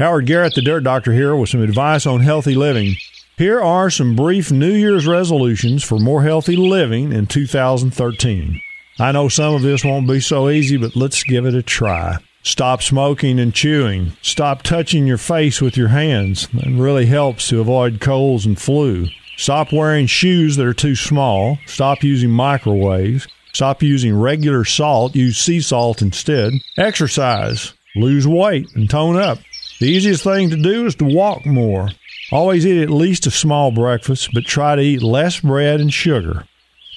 Howard Garrett, the Dirt Doctor, here with some advice on healthy living. Here are some brief New Year's resolutions for more healthy living in 2013. I know some of this won't be so easy, but let's give it a try. Stop smoking and chewing. Stop touching your face with your hands. That really helps to avoid colds and flu. Stop wearing shoes that are too small. Stop using microwaves. Stop using regular salt. Use sea salt instead. Exercise. Lose weight and tone up. The easiest thing to do is to walk more. Always eat at least a small breakfast, but try to eat less bread and sugar.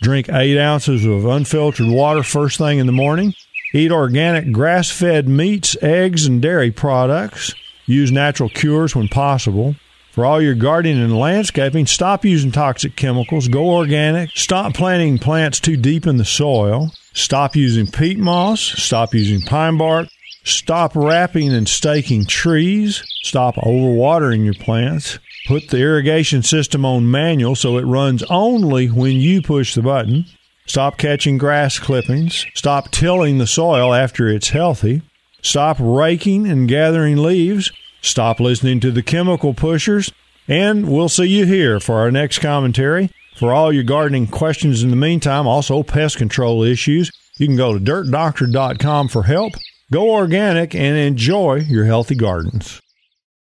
Drink 8 ounces of unfiltered water first thing in the morning. Eat organic grass fed meats, eggs, and dairy products. Use natural cures when possible. For all your gardening and landscaping, stop using toxic chemicals, go organic, stop planting plants too deep in the soil, stop using peat moss, stop using pine bark, Stop wrapping and staking trees. Stop overwatering your plants. Put the irrigation system on manual so it runs only when you push the button. Stop catching grass clippings. Stop tilling the soil after it's healthy. Stop raking and gathering leaves. Stop listening to the chemical pushers. And we'll see you here for our next commentary. For all your gardening questions in the meantime, also pest control issues, you can go to dirtdoctor.com for help. Go organic and enjoy your healthy gardens.